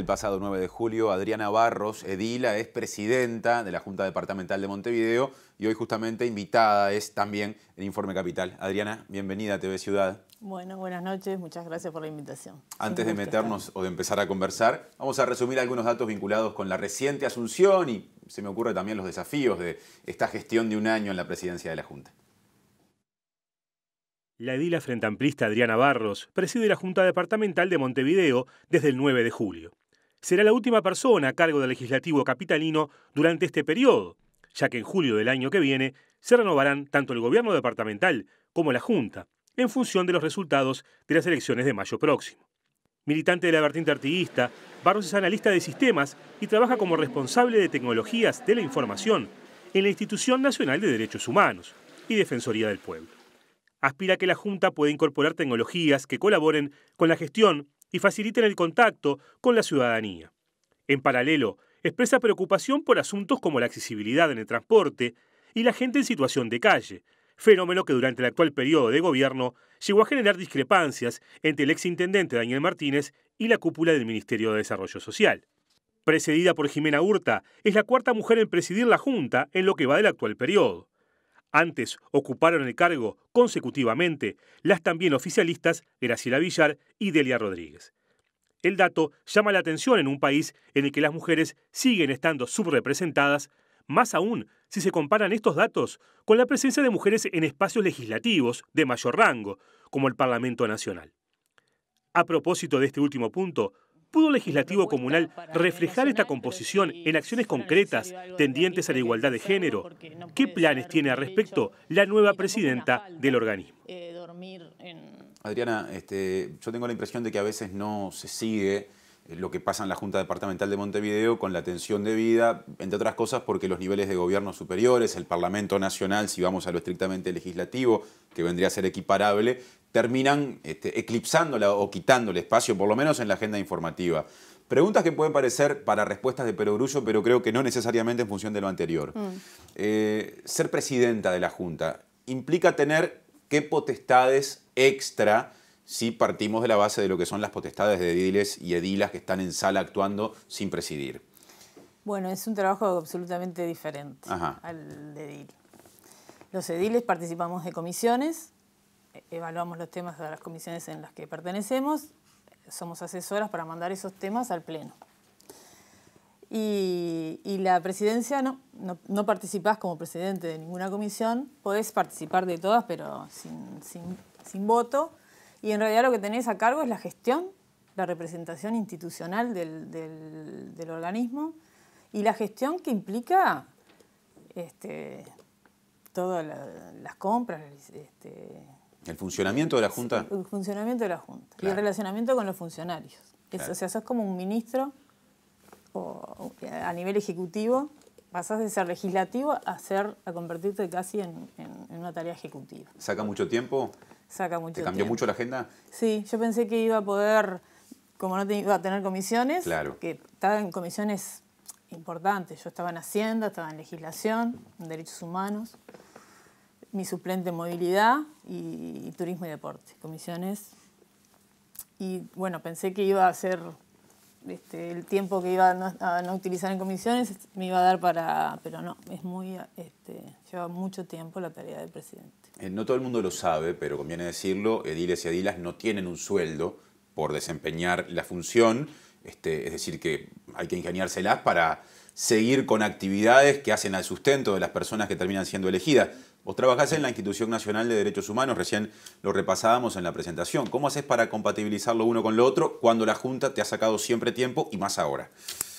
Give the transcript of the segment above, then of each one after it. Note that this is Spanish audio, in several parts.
el pasado 9 de julio, Adriana Barros, Edila, es presidenta de la Junta Departamental de Montevideo y hoy justamente invitada es también el Informe Capital. Adriana, bienvenida a TV Ciudad. Bueno, buenas noches, muchas gracias por la invitación. Antes de meternos o de empezar a conversar, vamos a resumir algunos datos vinculados con la reciente asunción y se me ocurre también los desafíos de esta gestión de un año en la presidencia de la Junta. La edila frente amplista Adriana Barros preside la Junta Departamental de Montevideo desde el 9 de julio será la última persona a cargo del legislativo capitalino durante este periodo, ya que en julio del año que viene se renovarán tanto el gobierno departamental como la Junta, en función de los resultados de las elecciones de mayo próximo. Militante de la vertiente artiguista, Barros es analista de sistemas y trabaja como responsable de tecnologías de la información en la Institución Nacional de Derechos Humanos y Defensoría del Pueblo. Aspira que la Junta pueda incorporar tecnologías que colaboren con la gestión y faciliten el contacto con la ciudadanía. En paralelo, expresa preocupación por asuntos como la accesibilidad en el transporte y la gente en situación de calle, fenómeno que durante el actual periodo de gobierno llegó a generar discrepancias entre el exintendente Daniel Martínez y la cúpula del Ministerio de Desarrollo Social. Precedida por Jimena Hurta, es la cuarta mujer en presidir la Junta en lo que va del actual periodo. Antes ocuparon el cargo consecutivamente las también oficialistas Graciela Villar y Delia Rodríguez. El dato llama la atención en un país en el que las mujeres siguen estando subrepresentadas, más aún si se comparan estos datos con la presencia de mujeres en espacios legislativos de mayor rango, como el Parlamento Nacional. A propósito de este último punto, ¿Pudo el legislativo comunal reflejar esta composición en acciones concretas tendientes a la igualdad de género? ¿Qué planes tiene al respecto la nueva presidenta del organismo? Adriana, este, yo tengo la impresión de que a veces no se sigue eh, lo que pasa en la Junta Departamental de Montevideo con la atención debida, entre otras cosas porque los niveles de gobierno superiores, el Parlamento Nacional, si vamos a lo estrictamente legislativo, que vendría a ser equiparable, terminan este, eclipsándola o quitándole espacio, por lo menos en la agenda informativa. Preguntas que pueden parecer para respuestas de perogrullo, pero creo que no necesariamente en función de lo anterior. Mm. Eh, ser presidenta de la Junta implica tener qué potestades extra si partimos de la base de lo que son las potestades de ediles y edilas que están en sala actuando sin presidir. Bueno, es un trabajo absolutamente diferente al de edil. Los ediles participamos de comisiones, evaluamos los temas de las comisiones en las que pertenecemos, somos asesoras para mandar esos temas al Pleno. Y, la presidencia, no, no, participás como presidente de ninguna comisión, podés participar de todas, pero sin, voto. Y en realidad lo que tenés a cargo es la gestión, la representación institucional del, organismo y la gestión que implica este, todas las compras, este, ¿El funcionamiento de la Junta? el funcionamiento de la Junta y el relacionamiento con los funcionarios. o sea, sos como un ministro eh, a nivel ejecutivo, pasás de ser legislativo a, ser, a convertirte casi en, una tarea ejecutiva. ¿Saca mucho tiempo? Saca mucho ¿Te cambió mucho la agenda? Sí, yo pensé que iba a poder, como no iba a tener comisiones, claro. que estaba en comisiones importantes. Yo estaba en Hacienda, estaba en Legislación, en Derechos Humanos mi suplente movilidad y, turismo y deporte, comisiones. Y bueno, pensé que iba a ser este, el tiempo que iba a no, utilizar en comisiones me iba a dar para, pero no, es muy, este, lleva mucho tiempo la tarea del presidente. Eh, no todo el mundo lo sabe, pero conviene decirlo, ediles y edilas no tienen un sueldo por desempeñar la función, este, es decir, que hay que ingeniárselas para seguir con actividades que hacen al sustento de las personas que terminan siendo elegidas. Vos trabajás en la Institución Nacional de Derechos Humanos, recién lo repasábamos en la presentación. ¿Cómo haces para compatibilizar lo uno con lo otro cuando la Junta te ha sacado siempre tiempo y más ahora?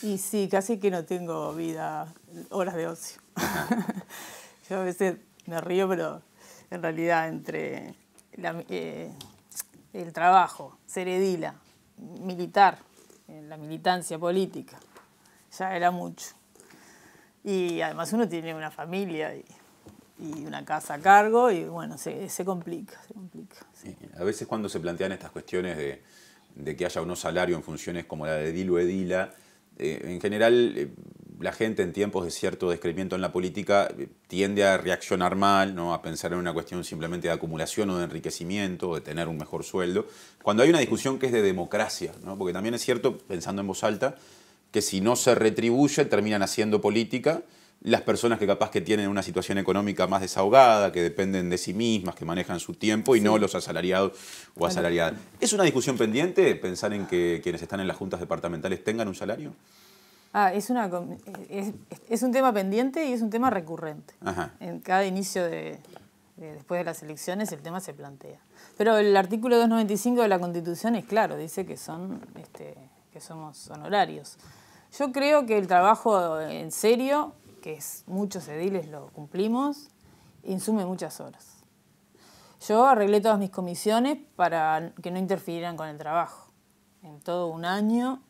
Y sí, casi que no tengo vida, horas de ocio. Yo a veces me río, pero en realidad entre eh, el trabajo, ser edila, militar, la militancia política, ya era mucho. Y además uno tiene una familia y y una casa a cargo y bueno, se, complica, complica. A veces cuando se plantean estas cuestiones de, que haya unos salario en funciones como la de Dilo o edila, eh, en general eh, la gente en tiempos de cierto descreimiento en la política eh, tiende a reaccionar mal, ¿no? a pensar en una cuestión simplemente de acumulación o de enriquecimiento o de tener un mejor sueldo, cuando hay una discusión que es de democracia, ¿no? porque también es cierto, pensando en voz alta, que si no se retribuye terminan haciendo política las personas que capaz que tienen una situación económica más desahogada, que dependen de sí mismas, que manejan su tiempo y no los asalariados o asalariadas. ¿Es una discusión pendiente pensar en que quienes están en las juntas departamentales tengan un salario? Ah, es, un tema pendiente y es un tema recurrente. En cada inicio de, después de las elecciones el tema se plantea. Pero el artículo 295 de la Constitución es claro, dice que, son, este, que somos honorarios. Yo creo que el trabajo en serio que es muchos ediles lo cumplimos, insume muchas horas. Yo arreglé todas mis comisiones para que no interfirieran con el trabajo. En todo un año,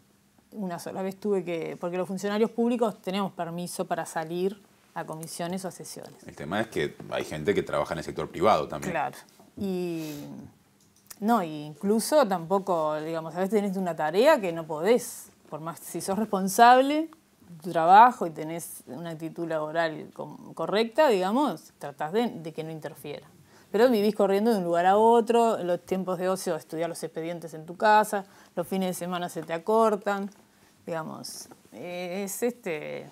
una sola vez tuve que, porque los funcionarios públicos tenemos permiso para salir a comisiones o a sesiones. El tema es que hay gente que trabaja en el sector privado también. Claro. Y no, incluso tampoco, digamos, a veces tenés una tarea que no podés, por más si sos responsable, tu trabajo y tenés una actitud laboral correcta, digamos, tratás de, que no interfiera. Pero vivís corriendo de un lugar a otro, los tiempos de ocio, estudiar los expedientes en tu casa, los fines de semana se te acortan, digamos, es este,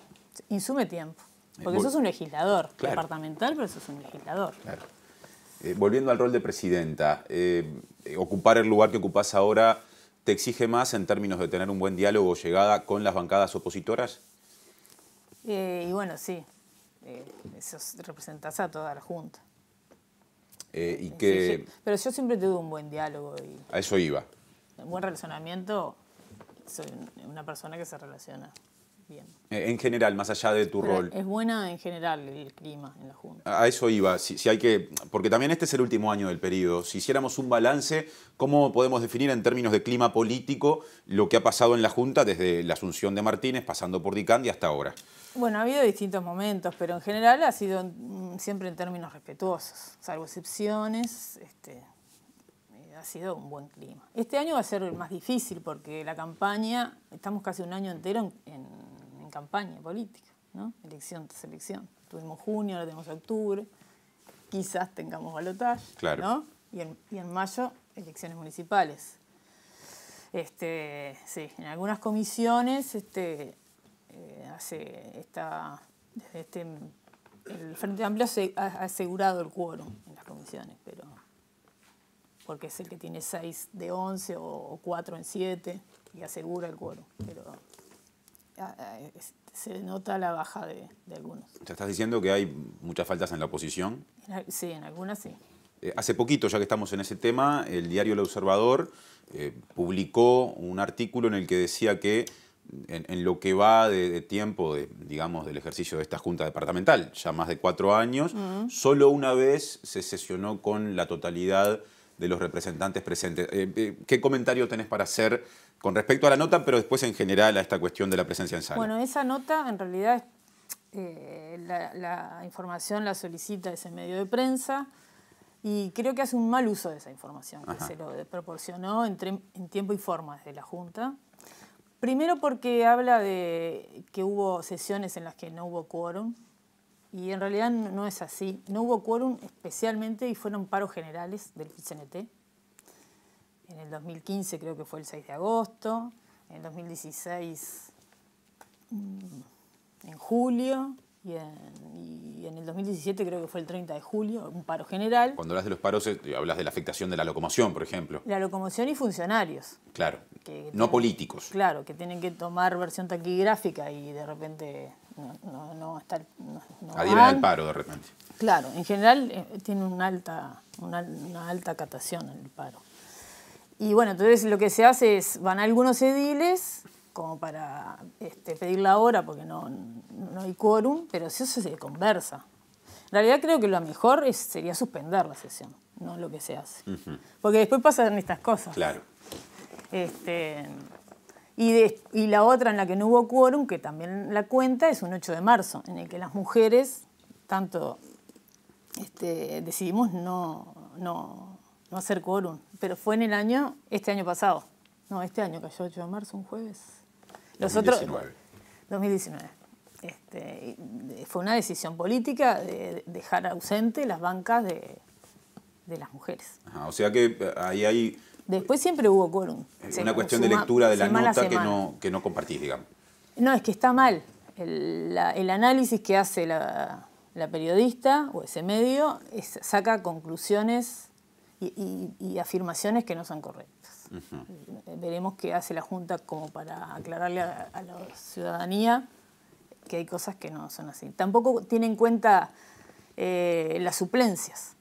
insume tiempo. Eh, Porque eso sos un legislador departamental, pero sos un legislador. Eh, volviendo al rol de presidenta, eh, ocupar el lugar que ocupás ahora te exige más en términos de tener un buen diálogo o llegada con las bancadas opositoras? Eh, y bueno, sí, eh, eso representás a toda la Junta. Eh, y que... Pero yo siempre tuve un buen diálogo. a eso iba. Un buen relacionamiento. Soy una persona que se relaciona eh, en general, más allá de tu rol. Es buena en general el clima en la Junta. A eso iba, si, hay que, porque también este es el último año del periodo. Si hiciéramos un balance, ¿cómo podemos definir en términos de clima político lo que ha pasado en la Junta desde la asunción de Martínez, pasando por Dicandi hasta ahora? Bueno, ha habido distintos momentos, pero en general ha sido mm, siempre en términos respetuosos, salvo excepciones. Este, eh, ha sido un buen clima. Este año va a ser más difícil porque la campaña, estamos casi un año entero en campaña política, ¿no? Elección tras elección. Tuvimos junio, ahora tenemos octubre, quizás tengamos balotaje, ¿no? Y en, mayo, elecciones municipales. Este, sí, en algunas comisiones este, eh, hace esta, este, el Frente Amplio ha asegurado el quórum en las comisiones, pero porque es el que tiene 6 de 11 o 4 en 7 y asegura el quórum. Pero se nota la baja de, algunos. ¿Te estás diciendo que hay muchas faltas en la oposición? Sí, en algunas sí. Eh, hace poquito, ya que estamos en ese tema, el diario El Observador eh, publicó un artículo en el que decía que en, lo que va de, tiempo, digamos, del ejercicio de esta Junta Departamental, ya más de cuatro años, solo una vez se sesionó con la totalidad de los representantes presentes. Eh, eh, ¿Qué comentario tenés para hacer con respecto a la nota, pero después en general a esta cuestión de la presencia en sala? Bueno, esa nota en realidad eh, la, información la solicita ese medio de prensa y creo que hace un mal uso de esa información que se lo proporcionó en, en tiempo y forma desde la Junta. Primero porque habla de que hubo sesiones en las que no hubo quórum, y en realidad no es así. No hubo quórum especialmente y fueron paros generales del PCNT. En el 2015 creo que fue el 6 de agosto, en el 2016 mm, en julio y en, el 2017 creo que fue el 30 de julio, un paro general. Cuando hablas de los paros, eh, hablas de la afectación de la locomoción, por ejemplo. La locomoción y funcionarios. Claro. no políticos. Claro, que tienen que tomar versión taquigráfica y de repente no, no, paro de repente. Claro, en general eh, tiene una alta, una, alta catación en el paro. Y bueno, entonces lo que se hace es, van algunos ediles como para este, pedir la hora porque no, hay quórum, pero eso se conversa. En realidad creo que lo mejor sería suspender la sesión, no lo que se hace. Porque después pasan estas cosas. Claro. Este, y, la otra en la que no hubo quórum, que también la cuenta, es un 8 de marzo, en el que las mujeres, tanto este, decidimos no, no, hacer quórum, pero fue en el año, este año pasado. No, este año cayó 8 de marzo, un jueves. 2019. 2019. Este, fue una decisión política de dejar ausente las bancas de, de las mujeres. Ajá, o sea que eh, ahí hay Después siempre hubo quórum. Es una cuestión de lectura de la nota que no, que compartís, digamos. No, es que está mal. El, análisis que hace la, periodista o ese medio saca conclusiones y, afirmaciones que no son correctas. Veremos qué hace la Junta como para aclararle a, la ciudadanía que hay cosas que no son así. Tampoco tiene en cuenta eh, las suplencias,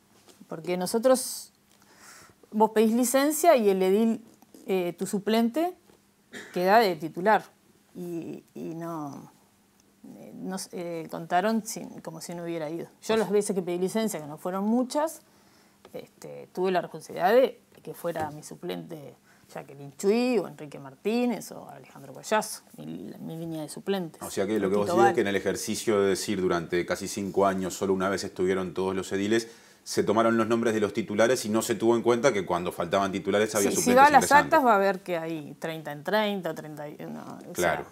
porque nosotros vos pedís licencia y el edil, eh, tu suplente, queda de titular. Y, no, eh, nos eh, contaron como si no hubiera ido. Yo las veces que pedí licencia, que no fueron muchas, este, tuve la responsabilidad de que fuera mi suplente Jacqueline Chuy o Enrique Martínez o Alejandro Payaso, mi, mi, línea de suplente. O sea que lo que vos dices es que en el ejercicio de decir durante casi cinco años solo una vez estuvieron todos los ediles, se tomaron los nombres de los titulares y no se tuvo en cuenta que cuando faltaban titulares había Si va a las actas va a ver que hay 30 en 30, 30 claro.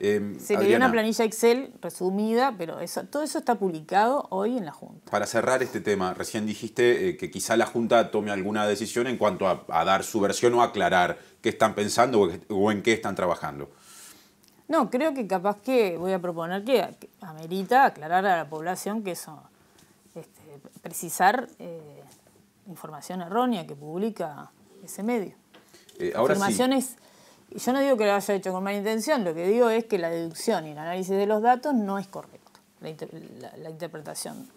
Em, se eh, se una planilla Excel resumida, pero todo eso está publicado hoy en la Junta. Para cerrar este tema, recién dijiste eh, que quizá la Junta tome alguna decisión en cuanto a, dar su versión o aclarar qué están pensando o, en qué están trabajando. No, creo que capaz que voy a proponer que amerita aclarar a la población que eso eh, precisar eh, información errónea que publica ese medio. Eh, yo no digo que lo haya hecho con mala intención, lo que digo es que la deducción y el análisis de los datos no es correcto, la, interpretación.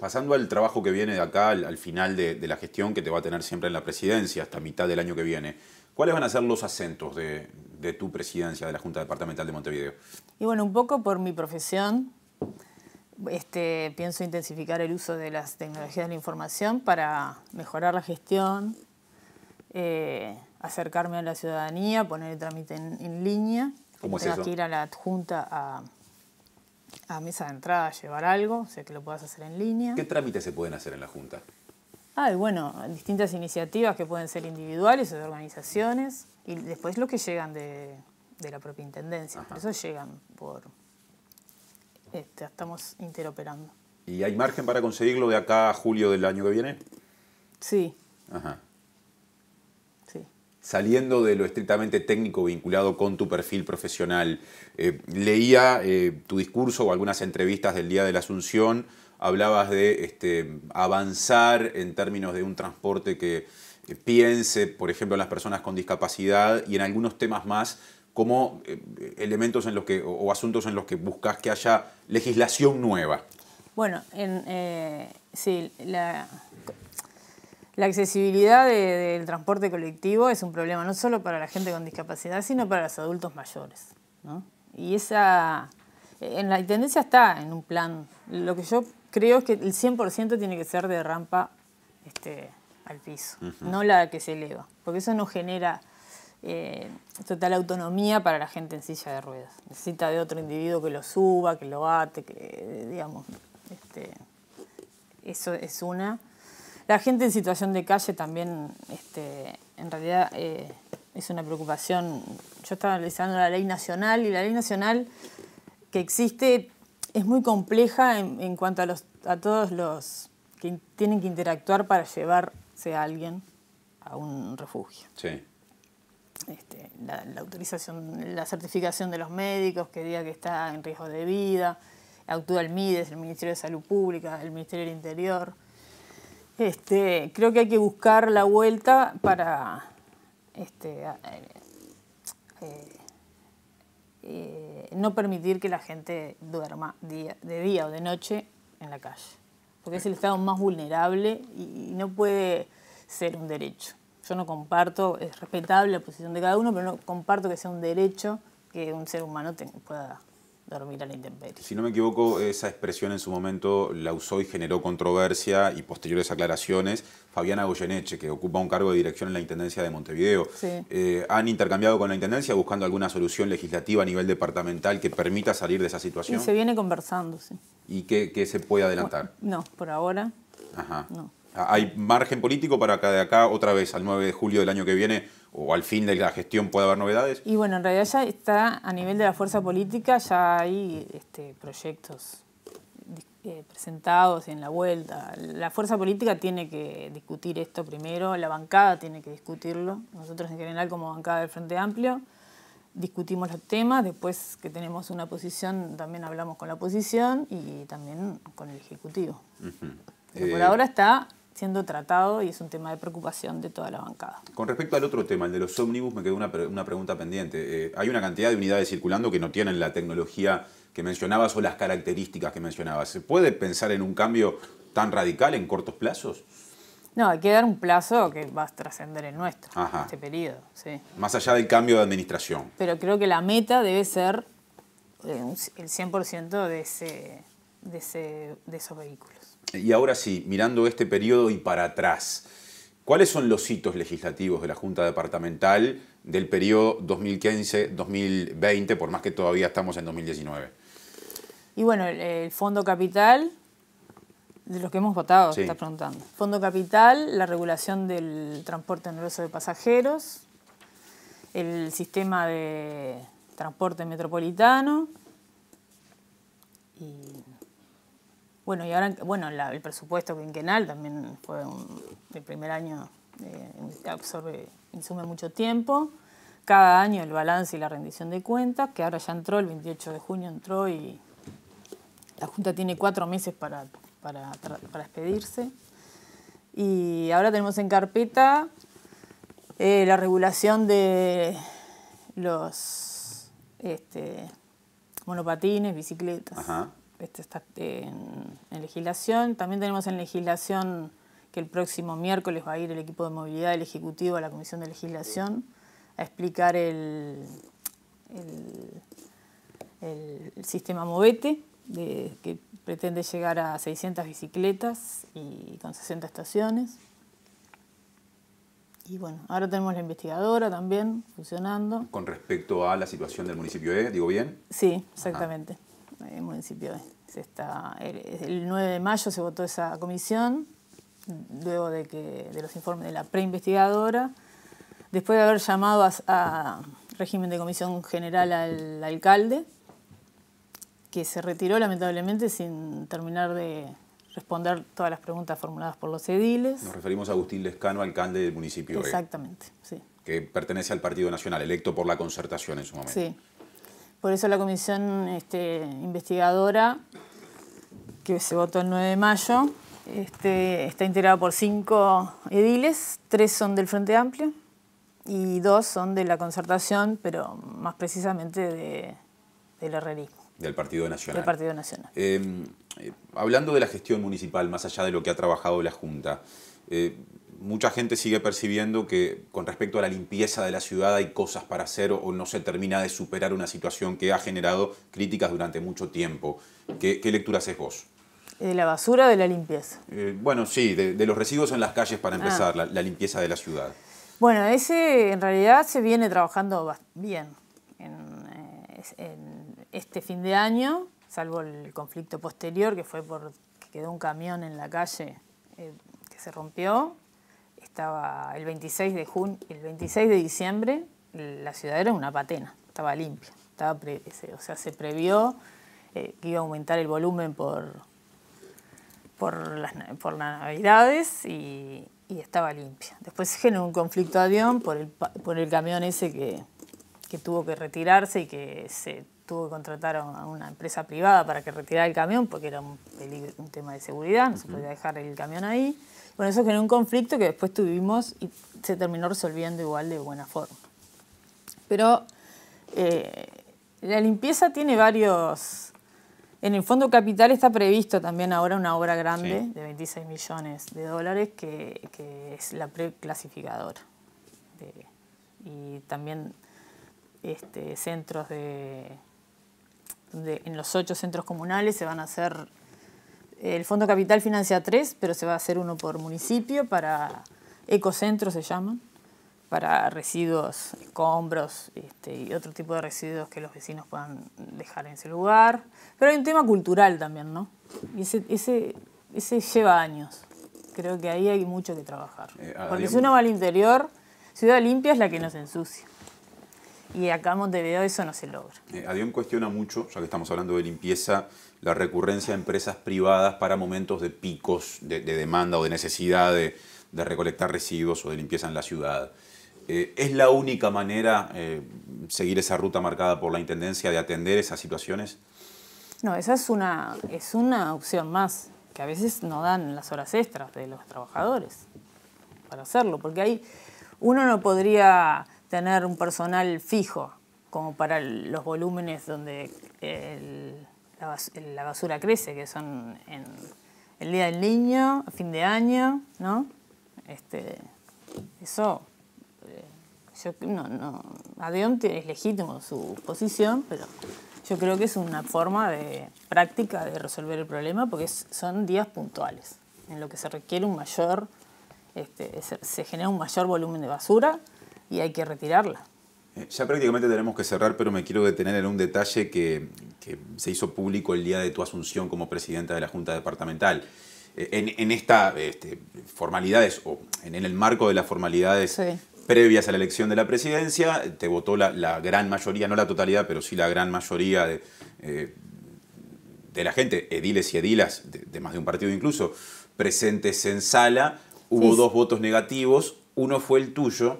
Pasando al trabajo que viene de acá, al, final de, la gestión que te va a tener siempre en la presidencia hasta mitad del año que viene, ¿cuáles van a ser los acentos de, de tu presidencia de la Junta Departamental de Montevideo? Y bueno, un poco por mi profesión, este, pienso intensificar el uso de las tecnologías de la información para mejorar la gestión, eh, acercarme a la ciudadanía, poner el trámite en, línea. ¿Cómo es que ir a la adjunta a, mesa de entrada a llevar algo, o sea que lo puedas hacer en línea. ¿Qué trámites se pueden hacer en la junta? Ah, bueno, distintas iniciativas que pueden ser individuales o de organizaciones, y después los que llegan de, la propia intendencia. eso llegan por, este, estamos interoperando. ¿Y hay margen para conseguirlo de acá a julio del año que viene? Sí. Ajá. Saliendo de lo estrictamente técnico vinculado con tu perfil profesional, eh, leía eh, tu discurso o algunas entrevistas del Día de la Asunción, hablabas de este, avanzar en términos de un transporte que eh, piense, por ejemplo, en las personas con discapacidad y en algunos temas más como eh, elementos en los que, o, asuntos en los que buscas que haya legislación nueva? Bueno, en, eh, sí, la, accesibilidad del transporte colectivo es un problema no solo para la gente con discapacidad, sino para los adultos mayores. Y esa, en la tendencia está en un plan. Lo que yo creo es que el 100% tiene que ser de rampa este, al piso, no la que se eleva, porque eso no genera eh, total autonomía para la gente en silla de ruedas. Necesita de otro individuo que lo suba, que lo ate, que, digamos, este, eso es una. La gente en situación de calle también, este, en realidad, eh, es una preocupación. Yo estaba analizando la ley nacional y la ley nacional que existe es muy compleja en, cuanto a, a todos los que tienen que interactuar para llevarse a alguien a un refugio. Sí. Este, la, autorización, la certificación de los médicos que diga que está en riesgo de vida, actúa el MIDES, el Ministerio de Salud Pública, el Ministerio del Interior. Este, creo que hay que buscar la vuelta para este, eh, eh, no permitir que la gente duerma de día o de noche en la calle, porque es el estado más vulnerable y no puede ser un derecho yo no comparto, es respetable la posición de cada uno, pero no comparto que sea un derecho que un ser humano pueda dormir a la intemperie. Si no me equivoco, esa expresión en su momento la usó y generó controversia y posteriores aclaraciones Fabiana Goyeneche, que ocupa un cargo de dirección en la Intendencia de Montevideo. Eh, ¿Han intercambiado con la Intendencia buscando alguna solución legislativa a nivel departamental que permita salir de esa situación? Y se viene conversando, sí. ¿Y qué, se puede adelantar? no, por ahora Ajá. no. Ah, ¿Hay margen político para que de acá otra vez, al 9 de julio del año que viene, o al fin de la gestión pueda haber novedades? Y bueno, en realidad ya está a nivel de la fuerza política, ya hay este, proyectos eh, presentados en la vuelta. La fuerza política tiene que discutir esto primero, la bancada tiene que discutirlo. Nosotros en general como bancada del Frente Amplio discutimos los temas, después que tenemos una posición también hablamos con la oposición y también con el Ejecutivo. Pero por eh, ahora está siendo tratado y es un tema de preocupación de toda la bancada. Con respecto al otro tema, el de los ómnibus, me quedó una, pregunta pendiente. Eh, hay una cantidad de unidades circulando que no tienen la tecnología que mencionabas o las características que mencionabas. ¿Se puede pensar en un cambio tan radical en cortos plazos? No, hay que dar un plazo que va a trascender el nuestro, este periodo. Más allá del cambio de administración. Pero creo que la meta debe ser eh, el 100% de, ese, ese, de esos vehículos. Y ahora sí, mirando este periodo y para atrás, ¿cuáles son los hitos legislativos de la Junta Departamental del periodo 2015-2020, por más que todavía estamos en 2019? Y bueno, el, Fondo Capital, de los que hemos votado, se está preguntando. Fondo Capital, la regulación del transporte nervioso de pasajeros, el sistema de transporte metropolitano y bueno, y ahora, bueno, el presupuesto quinquenal también fue el primer año, que eh, absorbe, mucho tiempo. Cada año el balance y la rendición de cuentas, que ahora ya entró, el 28 de junio entró y la Junta tiene cuatro meses para, para, expedirse. Y ahora tenemos en carpeta eh, la regulación de los este, monopatines, bicicletas. Ajá este está eh, en, legislación. También tenemos en legislación que el próximo miércoles va a ir el equipo de movilidad del Ejecutivo a la Comisión de Legislación a explicar el, sistema Movete, que pretende llegar a 600 bicicletas y con 60 estaciones. Y bueno, ahora tenemos la investigadora también funcionando. Con respecto a la situación del municipio E, ¿digo bien? Sí, exactamente. El municipio E el 9 de mayo se votó esa comisión, luego de, que, de los informes de la preinvestigadora, después de haber llamado a, régimen de comisión general al alcalde, que se retiró lamentablemente sin terminar de responder todas las preguntas formuladas por los ediles. Nos referimos a Agustín Lescano, alcalde del municipio. E. Exactamente, sí. Que pertenece al Partido Nacional, electo por la concertación en su momento. Sí. Por eso la comisión este, investigadora que se votó el 9 de mayo. Este, está integrado por cinco ediles, tres son del Frente Amplio y dos son de la concertación, pero más precisamente del herrerismo. Del Partido Nacional. Del Partido Nacional. Em, eh, hablando de la gestión municipal, más allá de lo que ha trabajado la Junta, eh, mucha gente sigue percibiendo que con respecto a la limpieza de la ciudad hay cosas para hacer o no se termina de superar una situación que ha generado críticas durante mucho tiempo. ¿Qué, qué lectura haces vos? ¿De eh, la basura o de la limpieza? Eh, bueno, sí, de, los residuos en las calles para ah. empezar, la, limpieza de la ciudad. Bueno, ese en realidad se viene trabajando bien eh, en, este fin de año, salvo el conflicto posterior que fue por quedó un camión en la calle que se rompió. Estaba el 26 de junio, el 26 de diciembre la ciudad era una patena, estaba limpia, estaba o sea, se previó que iba a aumentar el volumen por por las, por las navidades y, estaba limpia. Después se generó un conflicto de avión por el, por el camión ese que, tuvo que retirarse y que se tuvo que contratar a una empresa privada para que retirara el camión porque era un, tema de seguridad, no se podía dejar el camión ahí. Bueno, eso generó un conflicto que después tuvimos y se terminó resolviendo igual de buena forma. Pero eh, la limpieza tiene varios, en el Fondo Capital está previsto también ahora una obra grande de 26 millones de dólares que, es la preclasificadora. Y también este, centros de, de, En los ocho centros comunales se van a hacer... El Fondo Capital financia tres, pero se va a hacer uno por municipio para ecocentros se llaman para residuos, escombros este, y otro tipo de residuos que los vecinos puedan dejar en ese lugar. Pero hay un tema cultural también, ¿no? Y ese, ese, lleva años. Creo que ahí hay mucho que trabajar. Eh, Porque si uno va al interior, ciudad limpia es la que nos ensucia. Y acá en Montevideo eso no se logra. Eh, Adión cuestiona mucho, ya que estamos hablando de limpieza, la recurrencia de empresas privadas para momentos de picos de, demanda o de necesidad de recolectar residuos o de limpieza en la ciudad. Eh, ¿Es la única manera eh, seguir esa ruta marcada por la Intendencia de atender esas situaciones? No, esa es una, opción más, que a veces no dan las horas extras de los trabajadores para hacerlo, porque ahí uno no podría tener un personal fijo como para los volúmenes donde la, basura crece, que son en el Día del Niño, fin de año, ¿no? Este, eso yo, no, no, Adeonte es legítimo su posición, pero yo creo que es una forma de práctica de resolver el problema porque son días puntuales en lo que se requiere un mayor, este, se, genera un mayor volumen de basura y hay que retirarla. Eh, ya prácticamente tenemos que cerrar, pero me quiero detener en un detalle que, se hizo público el día de tu asunción como presidenta de la Junta Departamental. Eh, en, en esta este, formalidades, o en, el marco de las formalidades previas a la elección de la presidencia, te votó la, gran mayoría, no la totalidad, pero sí la gran mayoría de, eh, la gente, ediles y edilas, de, más de un partido incluso, presentes en sala. Hubo dos votos negativos, uno fue el tuyo,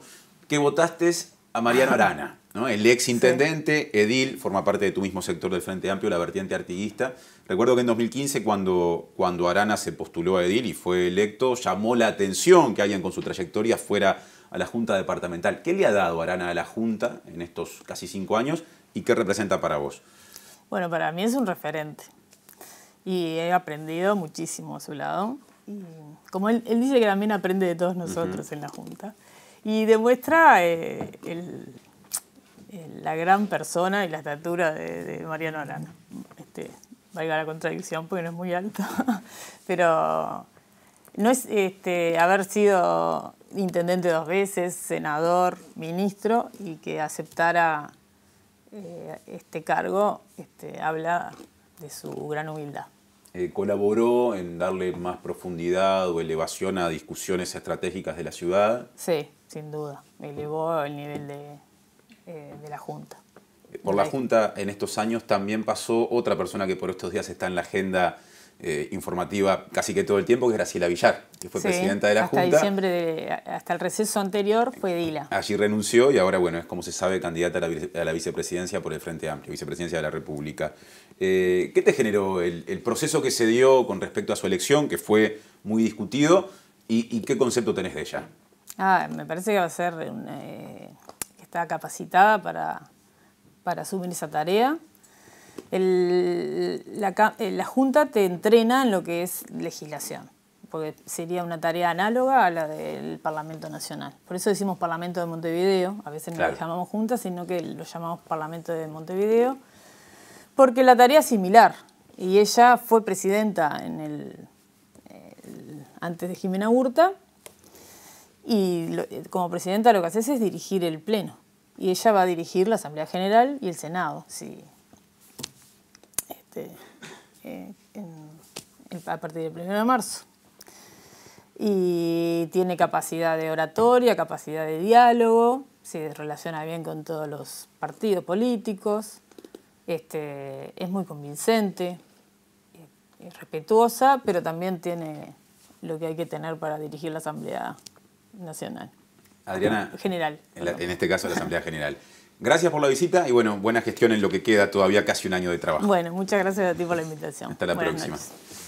que votaste a Mariano Arana, ¿no? el ex intendente, edil, forma parte de tu mismo sector del Frente Amplio, la vertiente artiguista. Recuerdo que en 2015, cuando, cuando Arana se postuló a edil y fue electo, llamó la atención que hayan con su trayectoria fuera a la Junta Departamental. ¿Qué le ha dado Arana a la Junta en estos casi cinco años y qué representa para vos? Bueno, para mí es un referente y he aprendido muchísimo a su lado. Y como él, dice que también aprende de todos nosotros en la Junta y demuestra eh, la gran persona y la estatura de, Mariano Arana. Este, valga la contradicción porque no es muy alto, pero no es este, haber sido intendente dos veces, senador, ministro, y que aceptara eh, este cargo, este, habla de su gran humildad. Eh, colaboró en darle más profundidad o elevación a discusiones estratégicas de la ciudad. Sí, sin duda. Elevó el nivel de eh, la Junta. Por la Junta en estos años también pasó otra persona que por estos días está en la agenda eh, informativa casi que todo el tiempo, que es Graciela Villar, que fue presidenta de la Junta. Diciembre hasta el receso anterior fue Dila. Allí renunció y ahora, bueno, es como se sabe, candidata a la, vicepresidencia por el Frente Amplio, vicepresidencia de la República. Eh, ¿Qué te generó el, proceso que se dio con respecto a su elección, que fue muy discutido, y, qué concepto tenés de ella? Ah, me parece que va a ser eh, que está capacitada para, para asumir esa tarea eh, la, Junta te entrena en lo que es legislación, porque sería una tarea análoga a la del Parlamento Nacional. Por eso decimos Parlamento de Montevideo, a veces no lo llamamos Junta, sino que lo llamamos Parlamento de Montevideo, porque la tarea es similar. Y ella fue presidenta en el, antes de Jimena Urta y eh, como presidenta lo que haces es dirigir el Pleno. Y ella va a dirigir la Asamblea General y el Senado, Sí. Este, eh, a partir del 1 de marzo. Y tiene capacidad de oratoria, capacidad de diálogo, se relaciona bien con todos los partidos políticos, este, es muy convincente, eh, es respetuosa, pero también tiene lo que hay que tener para dirigir la Asamblea Nacional. Adriana. General. en este caso la Asamblea General. Gracias por la visita y bueno, buena gestión en lo que queda todavía casi un año de trabajo. Bueno, muchas gracias a ti por la invitación. Hasta la próxima.